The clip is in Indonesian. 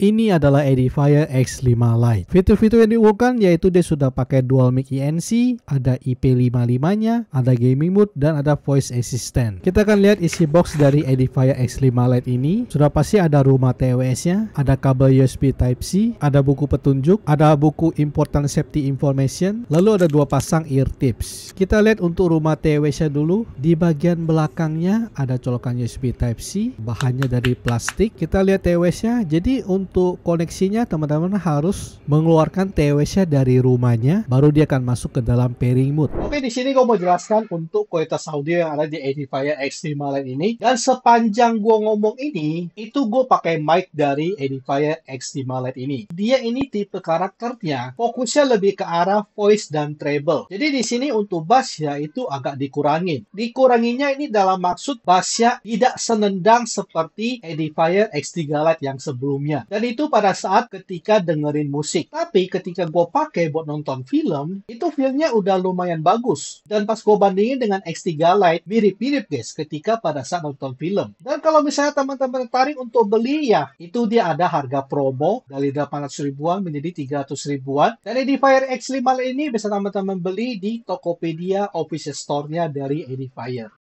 Ini adalah Edifier X5 Lite. Fitur-fitur yang diunggulkan yaitu dia sudah pakai dual mic ENC, ada IP55-nya, ada gaming mode, dan ada voice assistant. Kita akan lihat isi box dari Edifier X5 Lite ini. Sudah pasti ada rumah TWS-nya, ada kabel USB Type-C, ada buku petunjuk, ada buku important safety information, lalu ada dua pasang ear tips. Kita lihat untuk rumah TWS-nya dulu. Di bagian belakangnya ada colokan USB Type-C, bahannya dari plastik. Kita lihat TWS-nya, jadi untuk untuk koneksinya teman-teman harus mengeluarkan TWS-nya dari rumahnya baru dia akan masuk ke dalam pairing mode. Oke di sini gue mau jelaskan untuk kualitas audio yang ada di Edifier XT Line ini dan sepanjang gue ngomong ini itu gue pakai mic dari Edifier XT Line ini. Dia ini tipe karakternya fokusnya lebih ke arah voice dan treble. Jadi di sini untuk bass ya itu agak dikurangin. Dikuranginya ini dalam maksud bassnya tidak senendang seperti Edifier X3 Lite yang sebelumnya. Dan dan itu pada saat ketika dengerin musik. Tapi ketika gue pakai buat nonton film, itu filmnya udah lumayan bagus. Dan pas gue bandingin dengan X3 Lite, mirip-mirip guys ketika pada saat nonton film. Dan kalau misalnya teman-teman tertarik untuk beli ya, itu dia ada harga promo dari 800 ribuan menjadi 300 ribuan. Dan Edifier X5 ini bisa teman-teman beli di Tokopedia official store-nya dari Edifier.